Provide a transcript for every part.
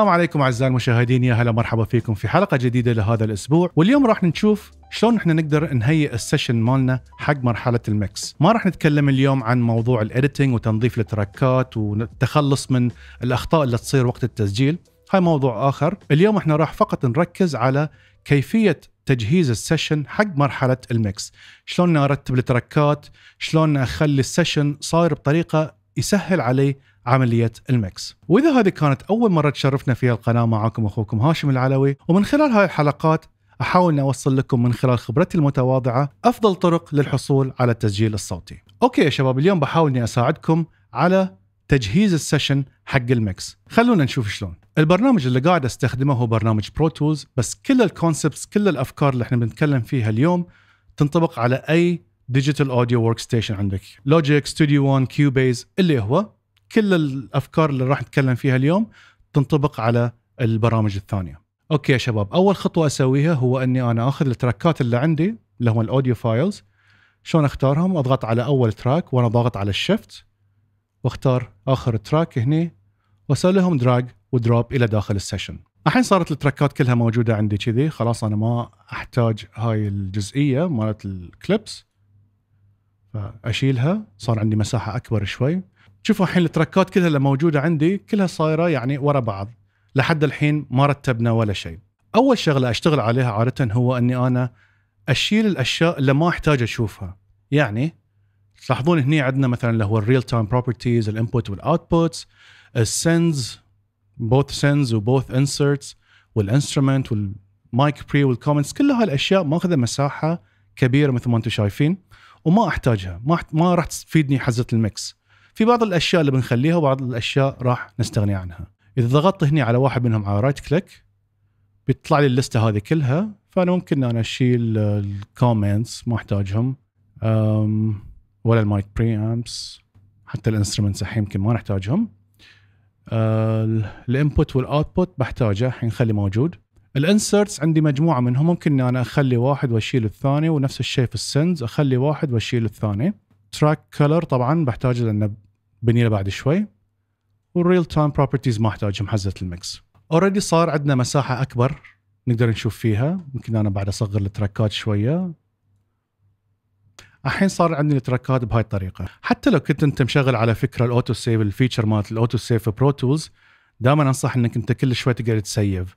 السلام عليكم اعزائي المشاهدين يا هلا مرحبا فيكم في حلقه جديده لهذا الاسبوع واليوم راح نشوف شلون احنا نقدر نهيئ السيشن مالنا حق مرحله المكس ما راح نتكلم اليوم عن موضوع الايديتنج وتنظيف التراكات والتخلص من الاخطاء اللي تصير وقت التسجيل هاي موضوع اخر اليوم احنا راح فقط نركز على كيفيه تجهيز السيشن حق مرحله المكس شلون ارتب التراكات شلون اخلي السيشن صاير بطريقه يسهل عليه عملية المكس وإذا هذه كانت أول مرة تشرفنا فيها القناة معكم أخوكم هاشم العلوي ومن خلال هذه الحلقات أحاول أن أوصل لكم من خلال خبرتي المتواضعة أفضل طرق للحصول على التسجيل الصوتي أوكي يا شباب اليوم بحاول أني أساعدكم على تجهيز السيشن حق المكس خلونا نشوف شلون البرنامج اللي قاعد استخدمه هو برنامج برو تولز بس كل الكونسبتس كل الافكار اللي احنا بنتكلم فيها اليوم تنطبق على اي ديجيتال اوديو ورك ستيشن عندك لوجيك ستوديو 1 كيوبيز اللي هو كل الافكار اللي راح نتكلم فيها اليوم تنطبق على البرامج الثانيه اوكي يا شباب اول خطوه اسويها هو اني انا اخذ التراكات اللي عندي اللي هم الاوديو فايلز شلون اختارهم اضغط على اول تراك وانا ضاغط على الشيفت واختار اخر تراك هني واسوي لهم دراج ودروب الى داخل السيشن الحين صارت التراكات كلها موجوده عندي كذي خلاص انا ما احتاج هاي الجزئيه مالت الكليبس فاشيلها صار عندي مساحه اكبر شوي شوفوا الحين التراكات كلها اللي موجوده عندي كلها صايره يعني ورا بعض لحد الحين ما رتبنا ولا شيء اول شغله اشتغل عليها عاده هو اني انا اشيل الاشياء اللي ما احتاج اشوفها يعني تلاحظون هني عندنا مثلا اللي هو الريل تايم بروبرتيز الانبوت والاوتبوتس السنز بوث سنز وبوث انسرتس والانسترومنت والمايك بري والكومنتس كل هالاشياء ماخذه مساحه كبيره مثل ما انتم شايفين وما احتاجها ما ما راح تفيدني حزه الميكس في بعض الاشياء اللي بنخليها وبعض الاشياء راح نستغني عنها اذا ضغطت هنا على واحد منهم على رايت كليك بيطلع لي اللسته هذه كلها فانا ممكن انا اشيل الكومنتس ما احتاجهم ولا المايك بري امبس حتى الانسترومنتس الحين يمكن ما نحتاجهم الانبوت والاوتبوت بحتاجه الحين خلي موجود الانسرتس عندي مجموعه منهم ممكن انا اخلي واحد واشيل الثاني ونفس الشيء في السنز اخلي واحد واشيل الثاني تراك كلر طبعا بحتاجه لانه بنيله بعد شوي والريل تايم بروبرتيز ما احتاجهم حزه المكس اوريدي صار عندنا مساحه اكبر نقدر نشوف فيها ممكن انا بعد اصغر التراكات شويه الحين صار عندي التراكات بهاي الطريقه حتى لو كنت انت مشغل على فكره الاوتو سيف الفيتشر مالت الاوتو سيف برو تولز دائما انصح انك انت كل شوي تقعد تسيف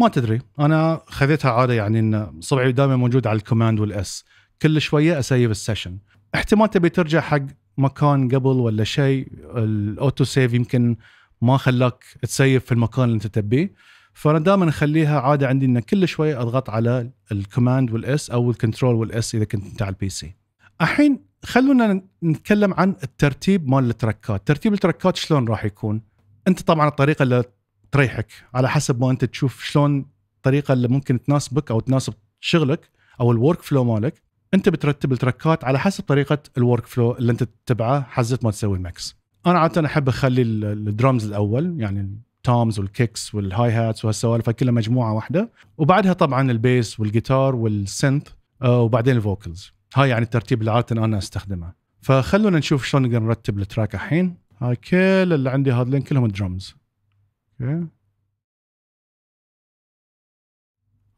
ما تدري انا خذيتها عاده يعني ان صبعي دائما موجود على الكوماند والاس كل شويه اسيف السيشن احتمال تبي ترجع حق مكان قبل ولا شيء الاوتو سيف يمكن ما خلاك تسيف في المكان اللي انت تبيه فانا دائما اخليها عاده عندي ان كل شوي اضغط على الكوماند والاس او الكنترول والاس اذا كنت انت على البي سي. الحين خلونا نتكلم عن الترتيب مال التركات، ترتيب التركات شلون راح يكون؟ انت طبعا الطريقه اللي تريحك على حسب ما انت تشوف شلون الطريقه اللي ممكن تناسبك او تناسب شغلك او الورك فلو مالك انت بترتب التركات على حسب طريقه الورك فلو اللي انت تتبعه حزت ما تسوي المكس انا عاده احب اخلي الدرمز الاول يعني التومز والكيكس والهاي هاتس وهالسوالف كلها مجموعه واحده وبعدها طبعا البيس والجيتار والسنث وبعدين الفوكلز هاي يعني الترتيب اللي عاده انا استخدمه فخلونا نشوف شلون نقدر نرتب التراك الحين هاي كل اللي عندي هذولين كلهم درمز اوكي okay.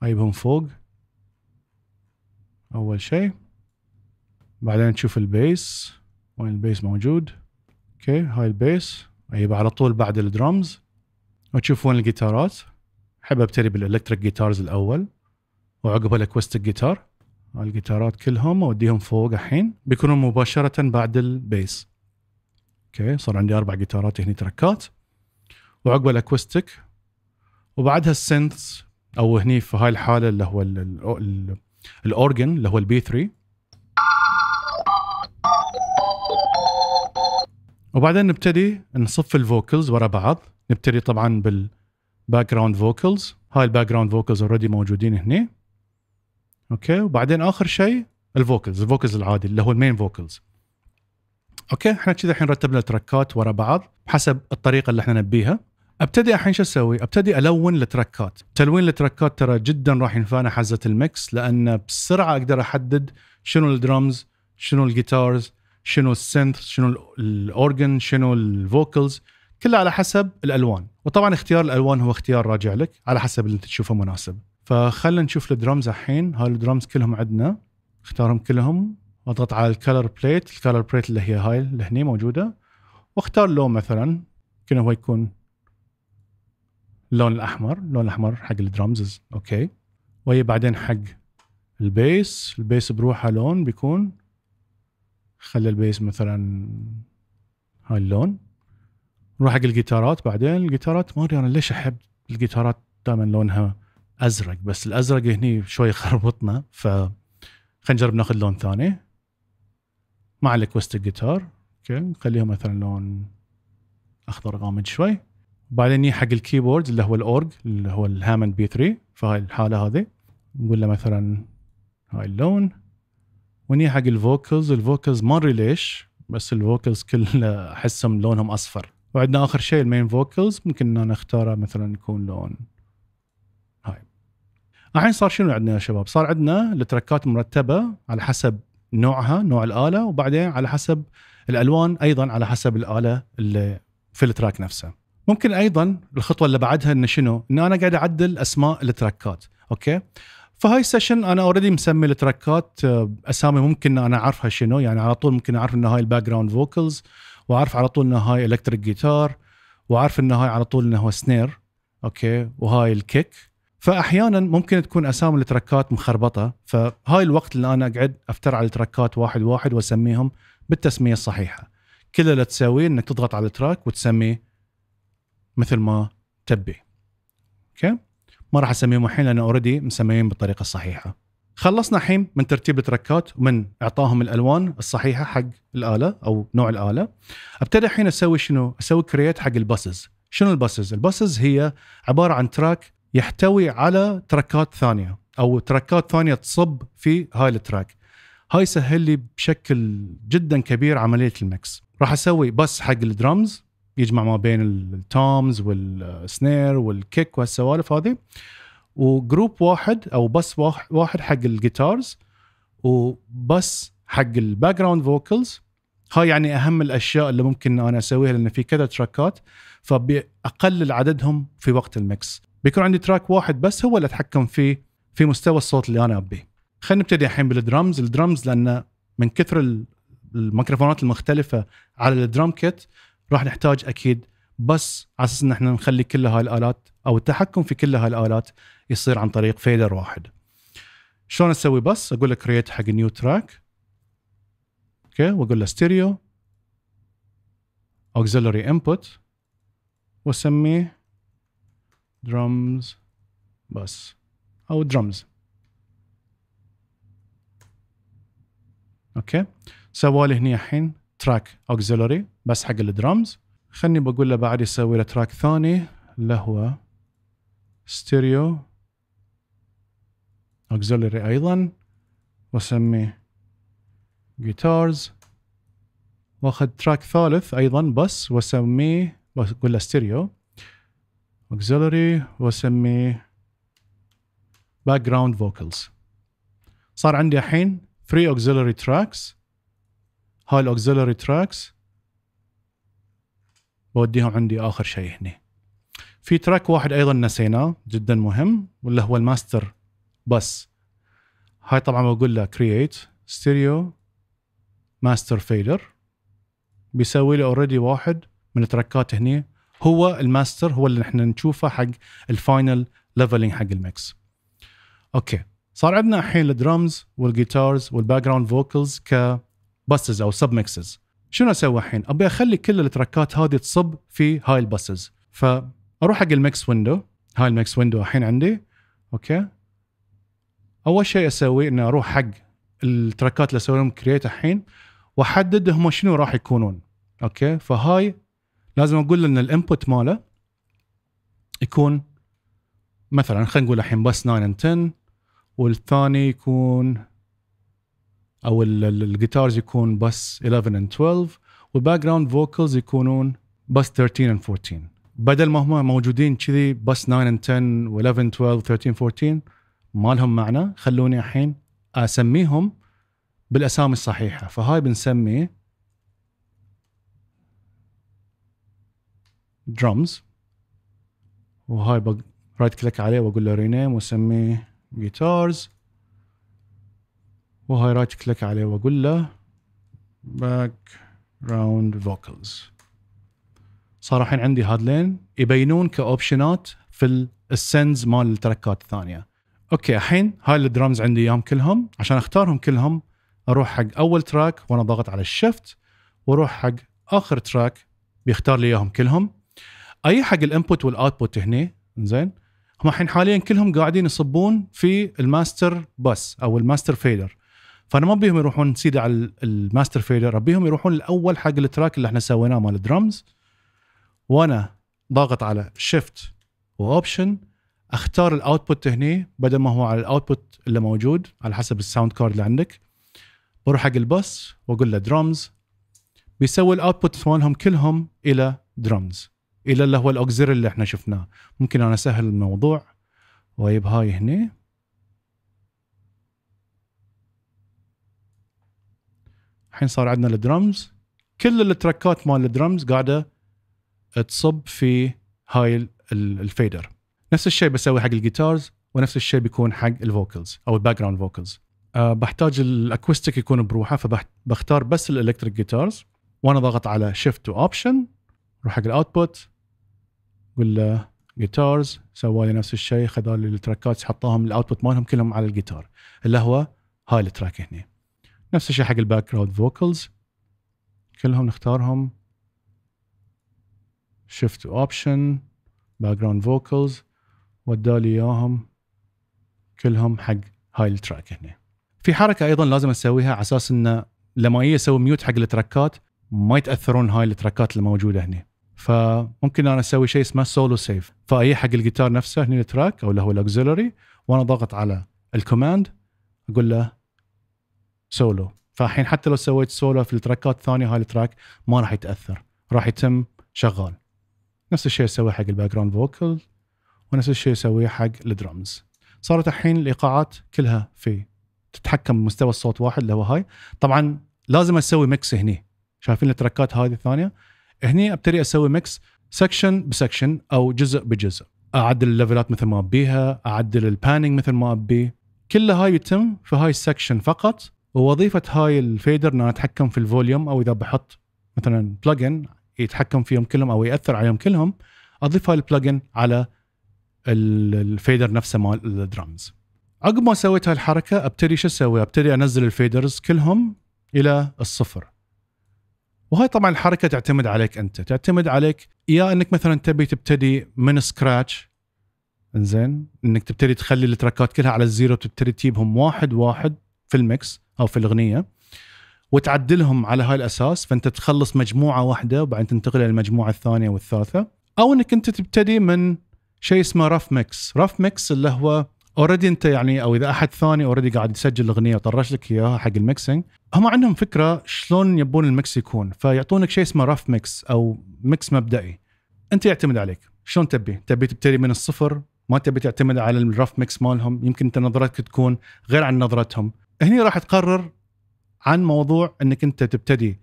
اجيبهم فوق اول شيء بعدين تشوف البيس وين البيس موجود اوكي هاي البيس اجيبه على طول بعد الدرمز وتشوف وين الجيتارات احب ابتدي بالالكتريك جيتارز الاول وعقبها الاكوستيك جيتار الجيتارات كلهم اوديهم فوق الحين بيكونوا مباشره بعد البيس اوكي صار عندي اربع جيتارات هنا تركات وعقبها الاكوستيك وبعدها السنث او هني في هاي الحاله اللي هو الاورجن اللي هو البي 3 وبعدين نبتدي نصف الفوكلز ورا بعض نبتدي طبعا بالباك جراوند فوكلز هاي الباك جراوند فوكلز اوريدي موجودين هنا اوكي وبعدين اخر شيء الفوكلز الفوكلز العادي اللي هو المين فوكلز اوكي احنا كذا الحين رتبنا التراكات ورا بعض حسب الطريقه اللي احنا نبيها ابتدي الحين شو اسوي؟ ابتدي الون التراكات، تلوين التراكات ترى جدا راح ينفعنا حزه الميكس لان بسرعه اقدر احدد شنو الدرمز، شنو الجيتارز، شنو السنث، شنو الاورجن، شنو الفوكلز، كلها على حسب الالوان، وطبعا اختيار الالوان هو اختيار راجع لك على حسب اللي انت تشوفه مناسب. فخلنا نشوف الدرمز الحين، هاي الدرمز كلهم عندنا، اختارهم كلهم، واضغط على الكلر بليت، الكلر بليت اللي هي هاي اللي هني موجوده، واختار لون مثلا، يمكن هو يكون اللون الاحمر اللون الاحمر حق الدرمز اوكي وهي بعدين حق البيس البيس بروحه لون بيكون خلي البيس مثلا هاي اللون نروح حق الجيتارات بعدين الجيتارات ما ادري انا ليش احب الجيتارات دائما لونها ازرق بس الازرق هني شوي خربطنا ف خلينا نجرب ناخذ لون ثاني مع الاكوستيك جيتار اوكي نخليها مثلا لون اخضر غامق شوي بعدين يجي حق الكيبورد اللي هو الاورج اللي هو الهامند بي 3 فهاي الحاله هذه نقول له مثلا هاي اللون وني حق الفوكلز الفوكلز ما ادري ليش بس الفوكلز كلها احسهم لونهم اصفر وعندنا اخر شيء المين فوكلز ممكن ان نختاره مثلا يكون لون هاي الحين صار شنو عندنا يا شباب صار عندنا التراكات مرتبه على حسب نوعها نوع الاله وبعدين على حسب الالوان ايضا على حسب الاله اللي في التراك نفسه ممكن ايضا الخطوه اللي بعدها انه شنو؟ انه انا قاعد اعدل اسماء التراكات، اوكي؟ فهاي السيشن انا اوريدي مسمي التراكات آه، اسامي ممكن انا اعرفها شنو يعني على طول ممكن اعرف انه هاي الباك جراوند فوكلز واعرف على طول انه هاي الكتريك جيتار واعرف انه هاي على طول انه هو سنير اوكي وهاي الكيك فاحيانا ممكن تكون اسامي التراكات مخربطه فهاي الوقت اللي انا اقعد افتر على التراكات واحد واحد واسميهم بالتسميه الصحيحه كل اللي تسويه انك تضغط على التراك وتسميه مثل ما تبي اوكي ما راح اسميهم الحين لان اوريدي مسميهم بالطريقه الصحيحه خلصنا الحين من ترتيب التركات ومن اعطائهم الالوان الصحيحه حق الاله او نوع الاله ابتدي الحين اسوي شنو اسوي كرييت حق الباسز شنو الباسز الباسز هي عباره عن تراك يحتوي على تراكات ثانيه او تراكات ثانيه تصب في هاي التراك هاي سهل لي بشكل جدا كبير عمليه الميكس راح اسوي بس حق الدرمز يجمع ما بين التومز والسنير والكيك وهالسوالف هذه وجروب واحد او بس واحد حق الجيتارز وبس حق الباك جراوند فوكلز هاي يعني اهم الاشياء اللي ممكن انا اسويها لان في كذا تراكات فبقلل عددهم في وقت الميكس بيكون عندي تراك واحد بس هو اللي اتحكم فيه في مستوى الصوت اللي انا ابيه خلينا نبتدي الحين بالدرمز الدرمز لان من كثر الميكروفونات المختلفه على الدرم كيت راح نحتاج اكيد بس على اساس ان احنا نخلي كل هاي الالات او التحكم في كل هاي الالات يصير عن طريق فيدر واحد شلون اسوي بس اقول له كرييت حق نيو تراك اوكي واقول له ستيريو auxiliary انبوت واسميه درمز بس او درمز اوكي سوالي هني الحين تراك اوكسيلوري بس حق الدرمز خلني بقول له بعد يسوي له تراك ثاني اللي هو ستيريو اوكسيلوري ايضا واسميه جيتارز واخذ تراك ثالث ايضا بس واسميه بقول له ستيريو اوكسيلوري واسميه باك جراوند فوكلز صار عندي الحين 3 اوكزيلوري تراكس هاي الاوكسيلري تراكس بوديهم عندي اخر شيء هنا في تراك واحد ايضا نسيناه جدا مهم واللي هو الماستر بس هاي طبعا بقول له كرييت ستيريو ماستر فيدر بيسوي لي اوريدي واحد من التراكات هنا هو الماستر هو اللي احنا نشوفه حق الفاينل ليفلينج حق الميكس اوكي صار عندنا الحين الدرمز والجيتارز والباك جراوند فوكلز ك باسز او سب ميكسز شنو اسوي الحين ابي اخلي كل التراكات هذه تصب في هاي الباسز فاروح حق الميكس ويندو هاي الميكس ويندو الحين عندي اوكي اول شيء اسوي اني اروح حق التراكات اللي اسوي لهم كرييت الحين واحدد هم شنو راح يكونون اوكي فهاي لازم اقول ان الانبوت ماله يكون مثلا خلينا نقول الحين بس 9 and 10 والثاني يكون او الجيتارز يكون بس 11 اند 12 والباك جراوند فوكلز يكونون بس 13 اند 14 بدل ما هم موجودين كذي بس 9 اند 10 و 11 12 13 14 ما لهم معنى خلوني الحين اسميهم بالاسامي الصحيحه فهاي بنسميه درمز وهاي رايت كليك عليه واقول له رينيم واسميه جيتارز وهاي رايت كليك عليه واقول له باك جراوند فوكلز صار الحين عندي هادلين يبينون كاوبشنات في السنز مال التركات الثانيه اوكي الحين هاي الدرامز عندي اياهم كلهم عشان اختارهم كلهم اروح حق اول تراك وانا ضغط على الشفت واروح حق اخر تراك بيختار لي اياهم كلهم اي حق الانبوت والاوتبوت هنا زين هم الحين حاليا كلهم قاعدين يصبون في الماستر بس او الماستر فيدر فانا ما بيهم يروحون سيدي على الماستر فيلر ابيهم يروحون الاول حق التراك اللي احنا سويناه مال الدرمز وانا ضاغط على شيفت واوبشن اختار الاوتبوت هني بدل ما هو على الاوتبوت اللي موجود على حسب الساوند كارد اللي عندك بروح حق الباس واقول له درمز بيسوي الاوتبوت مالهم كلهم الى درمز الى اللي هو الاوكزير اللي احنا شفناه ممكن انا اسهل الموضوع واجيب هاي هني الحين صار عندنا الدرمز كل التركات مال الدرمز قاعده تصب في هاي الفيدر نفس الشيء بسوي حق الجيتارز ونفس الشيء بيكون حق الفوكلز او الباك جراوند فوكلز بحتاج الاكوستيك يكون بروحه فبختار بس الالكتريك جيتارز وانا ضاغط على شيفت اوبشن روح حق الاوتبوت ولا جيتارز سوى لي نفس الشيء خذ لي التراكات حطاهم الاوتبوت مالهم كلهم على الجيتار اللي هو هاي التراك هنا نفس الشيء حق الباك جراوند فوكلز كلهم نختارهم شيفت اوبشن باك جراوند فوكلز ودالي اياهم كلهم حق هاي التراك هنا في حركه ايضا لازم اسويها على اساس انه لما اجي اسوي ميوت حق التراكات ما يتاثرون هاي التراكات الموجوده هنا فممكن انا اسوي شيء اسمه سولو سيف فاي حق الجيتار نفسه هنا التراك او اللي هو الاكزيلري وانا ضاغط على الكوماند اقول له سولو فالحين حتى لو سويت سولو في التراكات الثانيه هاي التراك ما راح يتاثر راح يتم شغال نفس الشيء اسويه حق الباك جراوند فوكل ونفس الشيء اسويه حق الدرمز صارت الحين الايقاعات كلها في تتحكم بمستوى الصوت واحد اللي هو هاي طبعا لازم اسوي ميكس هني شايفين التراكات هذه الثانيه هني ابتدي اسوي ميكس سكشن بسكشن او جزء بجزء اعدل الليفلات مثل ما ابيها اعدل البانينج مثل ما ابيه كل هاي يتم في هاي السكشن فقط ووظيفه هاي الفيدر ان اتحكم في الفوليوم او اذا بحط مثلا بلجن يتحكم فيهم كلهم او ياثر عليهم كلهم اضيف هاي البلجن على الفيدر نفسه مال الدرمز عقب ما سويت هاي الحركه ابتدي شو اسوي؟ ابتدي انزل الفيدرز كلهم الى الصفر وهاي طبعا الحركه تعتمد عليك انت تعتمد عليك يا انك مثلا تبي تبتدي من سكراتش انزين انك تبتدي تخلي التراكات كلها على الزيرو تبتدي تجيبهم واحد واحد في الميكس او في الاغنيه وتعدلهم على هاي الاساس فانت تخلص مجموعه واحده وبعدين تنتقل للمجموعه الثانيه والثالثه او انك انت تبتدي من شيء اسمه رف ميكس رف ميكس اللي هو اوريدي انت يعني او اذا احد ثاني اوريدي قاعد يسجل الاغنيه وطرش لك اياها حق الميكسينج هم عندهم فكره شلون يبون الميكس يكون فيعطونك شيء اسمه رف ميكس او ميكس مبدئي انت يعتمد عليك شلون تبي تبي تبتدي من الصفر ما تبي تعتمد على الرف ميكس مالهم يمكن انت نظرتك تكون غير عن نظرتهم هني راح تقرر عن موضوع انك انت تبتدي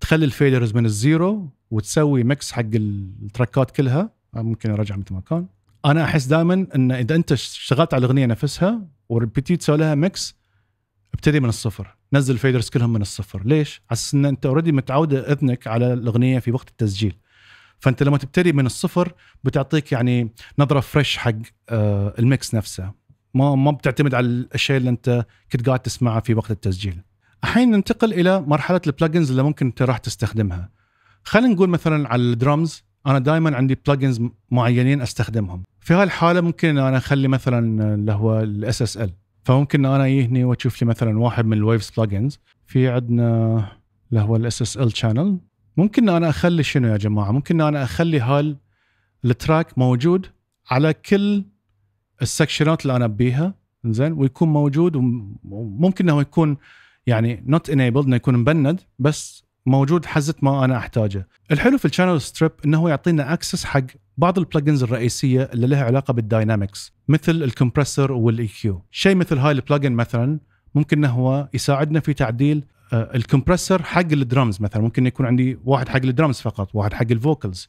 تخلي الفيدرز من الزيرو وتسوي ميكس حق التراكات كلها ممكن ارجع مثل ما كان انا احس دائما ان اذا انت اشتغلت على الاغنيه نفسها وربتيت تسوي لها ميكس ابتدي من الصفر نزل الفيدرز كلهم من الصفر ليش على اساس ان انت اوريدي متعود اذنك على الاغنيه في وقت التسجيل فانت لما تبتدي من الصفر بتعطيك يعني نظره فريش حق آه، الميكس نفسه ما ما بتعتمد على الاشياء اللي انت كنت قاعد تسمعها في وقت التسجيل الحين ننتقل الى مرحله البلجنز اللي ممكن انت راح تستخدمها خلينا نقول مثلا على الدرمز انا دائما عندي بلجنز معينين استخدمهم في هاي الحاله ممكن انا اخلي مثلا اللي هو الاس اس ال فممكن انا يهني واشوف لي مثلا واحد من الويفز بلجنز في عندنا اللي هو الاس اس ال شانل ممكن انا اخلي شنو يا جماعه ممكن انا اخلي هال التراك موجود على كل السكشنات اللي انا بيها زين ويكون موجود وممكن انه يكون يعني نوت انيبلد انه يكون مبند بس موجود حزه ما انا احتاجه. الحلو في الشانل ستريب انه هو يعطينا اكسس حق بعض البلجنز الرئيسيه اللي لها علاقه بالداينامكس مثل الكمبرسر والاي كيو. شيء مثل هاي البلجن مثلا ممكن انه هو يساعدنا في تعديل آه، الكمبرسر حق الدرمز مثلا ممكن يكون عندي واحد حق الدرمز فقط، واحد حق الفوكلز،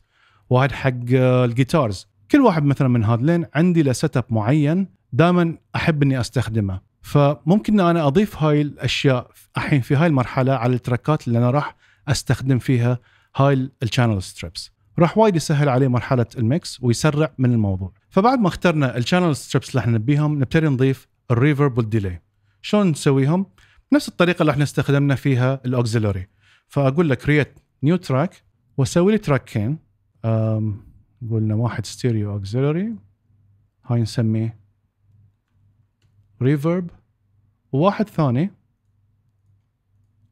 واحد حق آه، الجيتارز، كل واحد مثلا من هذلين عندي لسيت اب معين دائما احب اني استخدمه فممكن انا اضيف هاي الاشياء الحين في هاي المرحله على التراكات اللي انا راح استخدم فيها هاي الشانل ستريبس راح وايد يسهل عليه مرحله الميكس ويسرع من الموضوع فبعد ما اخترنا الشانل ستريبس اللي احنا نبيهم نبتدي نضيف الريفرب والديلي شلون نسويهم نفس الطريقه اللي احنا استخدمنا فيها الاوكسيلوري فاقول لك كرييت نيو تراك واسوي لي تراكين قلنا واحد ستيريو اوكسيلري هاي نسميه ريفرب وواحد ثاني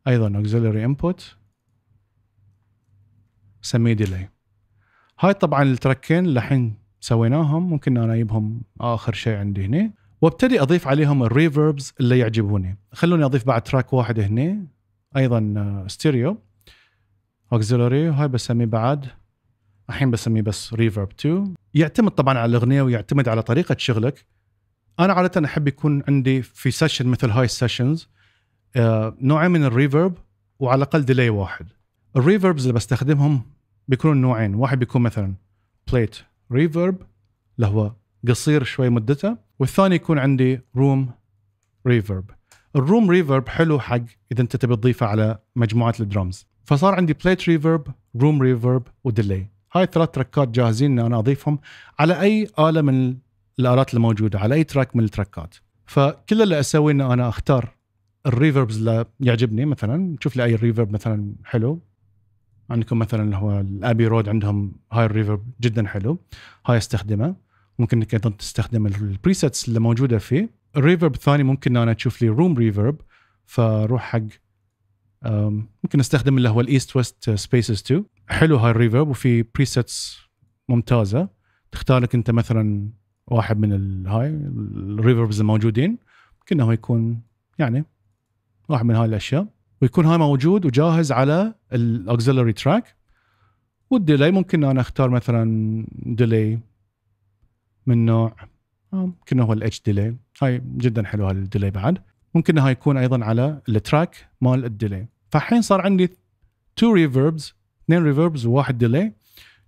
ايضا اوكسيلري انبوت سميه ديلي هاي طبعا التركين الحين سويناهم ممكن انا اجيبهم اخر شيء عندي هنا وابتدي اضيف عليهم الريفربز اللي يعجبوني خلوني اضيف بعد تراك واحد هنا ايضا ستيريو اوكسيلري هاي بسميه بعد الحين بسميه بس ريفرب 2 يعتمد طبعا على الاغنيه ويعتمد على طريقه شغلك انا عاده احب يكون عندي في سيشن مثل هاي السيشنز آه، نوعين من الريفرب وعلى الاقل ديلي واحد الريفربز اللي بستخدمهم بيكونوا نوعين واحد بيكون مثلا بليت ريفرب اللي هو قصير شوي مدته والثاني يكون عندي روم ريفرب الروم ريفرب حلو حق اذا انت تبي تضيفه على مجموعه الدرمز فصار عندي بليت ريفرب روم ريفرب وديلي هاي ثلاث تركات جاهزين ان انا اضيفهم على اي اله من الالات الموجوده على اي تراك من التراكات فكل اللي اسويه ان انا اختار الريفربز اللي يعجبني مثلا شوف لي اي ريفرب مثلا حلو عندكم مثلا اللي هو الابي رود عندهم هاي الريفرب جدا حلو هاي استخدمه ممكن انك ايضا تستخدم البريسيتس اللي موجوده فيه الريفرب الثاني ممكن انا تشوف لي روم ريفرب فاروح حق ممكن استخدم اللي هو الايست ويست سبيسز 2 حلو هاي الريفرب وفي بريسيتس ممتازه تختار لك انت مثلا واحد من الهاي الريفربز الموجودين ممكن انه يكون يعني واحد من هاي الاشياء ويكون هاي موجود وجاهز على الاوكسلري تراك والديلي ممكن انا اختار مثلا ديلي من نوع آه، ممكن هو الاتش ديلي هاي جدا حلو هالديلي بعد ممكن هاي يكون ايضا على التراك مال الديلي فالحين صار عندي تو ريفربز اثنين ريفربز وواحد ديلي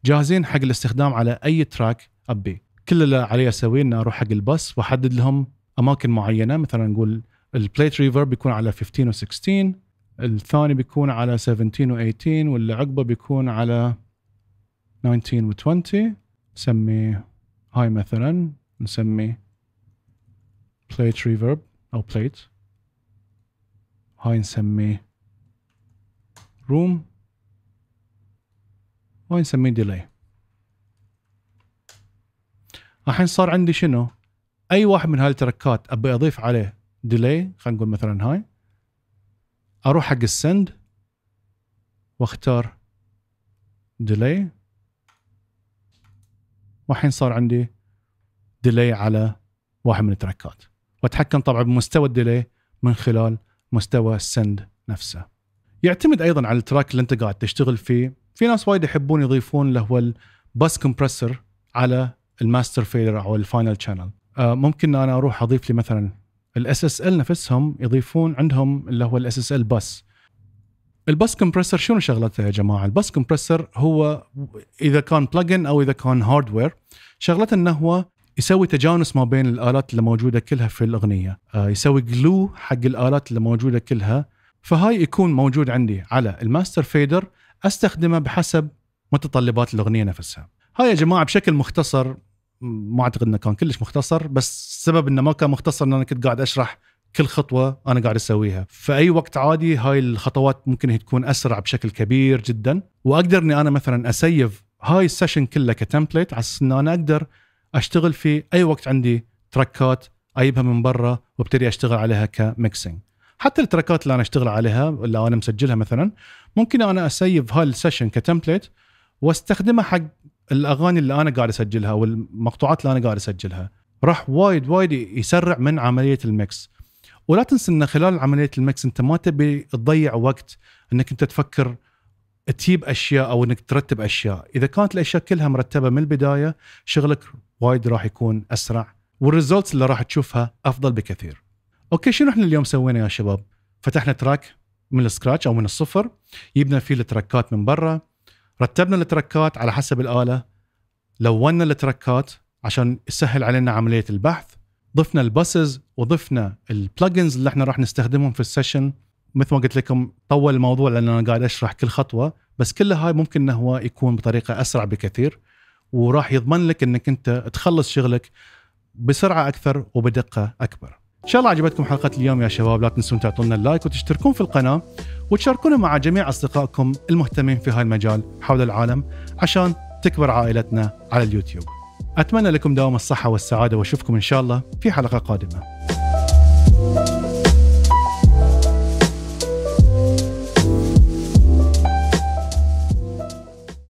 جاهزين حق الاستخدام على اي تراك ابي كل اللي علي اسويه اني اروح حق الباص واحدد لهم اماكن معينه مثلا نقول البليت ريفرب بيكون على 15 و16 الثاني بيكون على 17 و18 واللي عقبه بيكون على 19 و20 نسمي هاي مثلا نسمي بليت ريفرب او بليت هاي نسميه روم ونسميه ديلي الحين صار عندي شنو اي واحد من هالتركات التركات ابي اضيف عليه ديلي خلينا نقول مثلا هاي اروح حق السند واختار ديلي والحين صار عندي ديلي على واحد من التركات واتحكم طبعا بمستوى الديلي من خلال مستوى السند نفسه يعتمد ايضا على التراك اللي انت قاعد تشتغل فيه في ناس وايد يحبون يضيفون اللي هو الباس كومبرسر على الماستر فيلر او الفاينل آه، شانل ممكن انا اروح اضيف لي مثلا الاس اس ال نفسهم يضيفون عندهم اللي هو الاس اس ال باس الباس كومبرسر شنو شغلته يا جماعه الباس كومبرسر هو اذا كان بلجن او اذا كان هاردوير شغلته انه هو يسوي تجانس ما بين الالات اللي موجوده كلها في الاغنيه آه، يسوي جلو حق الالات اللي موجوده كلها فهاي يكون موجود عندي على الماستر فيدر استخدمه بحسب متطلبات الاغنيه نفسها هاي يا جماعه بشكل مختصر ما اعتقد انه كان كلش مختصر بس السبب انه ما كان مختصر ان انا كنت قاعد اشرح كل خطوه انا قاعد اسويها فاي وقت عادي هاي الخطوات ممكن هي تكون اسرع بشكل كبير جدا واقدر اني انا مثلا اسيف هاي السيشن كله كتمبليت على اساس ان انا اقدر اشتغل في اي وقت عندي تركات اجيبها من برا وابتدي اشتغل عليها كميكسينج حتى التراكات اللي انا اشتغل عليها اللي انا مسجلها مثلا ممكن انا اسيف هالسيشن كتمبلت واستخدمها حق الاغاني اللي انا قاعد اسجلها والمقطوعات اللي انا قاعد اسجلها راح وايد وايد يسرع من عمليه الميكس ولا تنسى ان خلال عمليه الميكس انت ما تبي تضيع وقت انك انت تفكر تجيب اشياء او انك ترتب اشياء، اذا كانت الاشياء كلها مرتبه من البدايه شغلك وايد راح يكون اسرع والريزلتس اللي راح تشوفها افضل بكثير. اوكي شنو احنا اليوم سوينا يا شباب؟ فتحنا تراك من السكراتش او من الصفر جبنا فيه التراكات من برا رتبنا التراكات على حسب الاله لونا التراكات عشان يسهل علينا عمليه البحث ضفنا الباسز وضفنا البلجنز اللي احنا راح نستخدمهم في السيشن مثل ما قلت لكم طول الموضوع لان انا قاعد اشرح كل خطوه بس كل هاي ممكن انه هو يكون بطريقه اسرع بكثير وراح يضمن لك انك انت تخلص شغلك بسرعه اكثر وبدقه اكبر ان شاء الله عجبتكم حلقه اليوم يا شباب لا تنسون تعطونا اللايك وتشتركون في القناه وتشاركونا مع جميع اصدقائكم المهتمين في هاي المجال حول العالم عشان تكبر عائلتنا على اليوتيوب اتمنى لكم دوام الصحه والسعاده واشوفكم ان شاء الله في حلقه قادمه